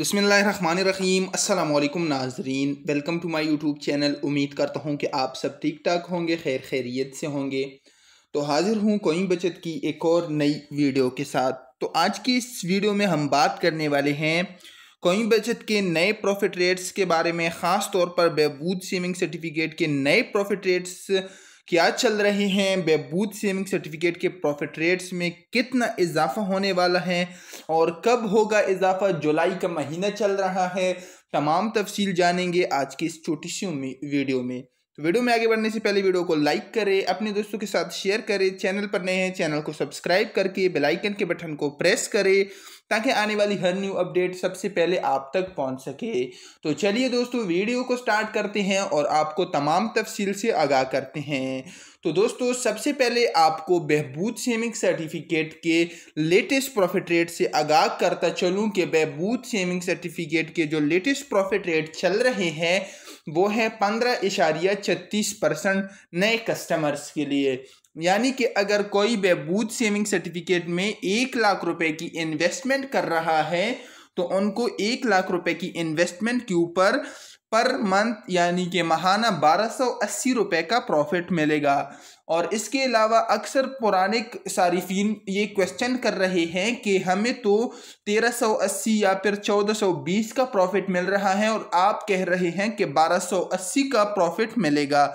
बसमीम अल्लाम नाजरीन welcome to my YouTube channel उम्मीद करता हूँ कि आप सब ठीक ठाक होंगे खैर खैरियत से होंगे तो हाज़िर हूँ कोई बचत की एक और नई वीडियो के साथ तो आज की इस वीडियो में हम बात करने वाले हैं कोई बचत के नए प्रॉफिट रेट्स के बारे में ख़ास तौर पर बहबूद सेविंग सर्टिफिकेट के नए प्रॉफिट रेट्स क्या चल रहे हैं बहबूद सेविंग सर्टिफिकेट के प्रॉफिट रेट्स में कितना इजाफा होने वाला है और कब होगा इजाफा जुलाई का महीना चल रहा है तमाम तफसील जानेंगे आज की इस छोटी सी वीडियो में तो वीडियो में आगे बढ़ने से पहले वीडियो को लाइक करें अपने दोस्तों के साथ शेयर करें चैनल पर नए हैं चैनल को सब्सक्राइब करके बेल आइकन के बटन को प्रेस करें ताकि आने वाली हर न्यू अपडेट सबसे पहले आप तक पहुंच सके तो चलिए दोस्तों वीडियो को स्टार्ट करते हैं और आपको तमाम तफसील से आगाह करते हैं तो दोस्तों सबसे पहले आपको बहबूद सेविंग सर्टिफिकेट के लेटेस्ट प्रॉफिट रेट से आगाह करता चलूँ कि बहबूद सेविंग सर्टिफिकेट के जो लेटेस्ट प्रॉफिट रेट चल रहे हैं वो हैं पंद्रह इशारिया छत्तीस परसेंट नए कस्टमर्स के लिए यानी कि अगर कोई बेबूद सेविंग सर्टिफिकेट में एक लाख रुपए की इन्वेस्टमेंट कर रहा है तो उनको एक लाख रुपए की इन्वेस्टमेंट के ऊपर पर मंथ यानी कि महाना 1280 रुपए का प्रॉफिट मिलेगा और इसके अलावा अक्सर पुराने सारिफिन ये क्वेश्चन कर रहे हैं कि हमें तो 1380 या फिर 1420 का प्रॉफिट मिल रहा है और आप कह रहे हैं कि 1280 का प्रॉफिट मिलेगा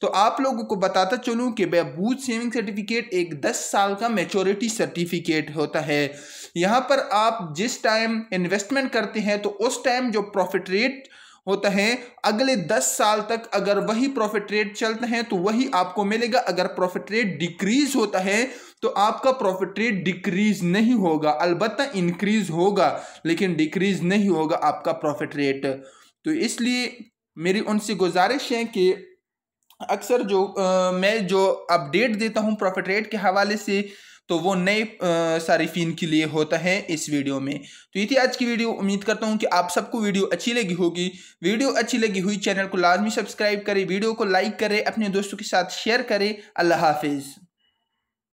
तो आप लोगों को बताता चलूं कि बहबूज सेविंग सर्टिफिकेट एक 10 साल का मेचोरिटी सर्टिफिकेट होता है यहाँ पर आप जिस टाइम इन्वेस्टमेंट करते हैं तो उस टाइम जो प्रॉफिट रेट होता है अगले 10 साल तक अगर वही प्रॉफिट रेट चलते हैं तो वही आपको मिलेगा अगर प्रॉफिट रेट डिक्रीज होता है तो आपका प्रॉफिट रेट डिक्रीज नहीं होगा अलबत्त इंक्रीज होगा लेकिन डिक्रीज नहीं होगा आपका प्रॉफिट रेट तो इसलिए मेरी उनसे गुजारिश है कि अक्सर जो आ, मैं जो अपडेट देता हूँ प्रॉफिट रेट के हवाले से तो वो नए सारिफिन के लिए होता है इस वीडियो में तो ये थी आज की वीडियो उम्मीद करता हूँ कि आप सबको वीडियो अच्छी लगी होगी वीडियो अच्छी लगी हुई चैनल को लाजमी सब्सक्राइब करें वीडियो को लाइक करें अपने दोस्तों के साथ शेयर करें अल्लाह हाफिज़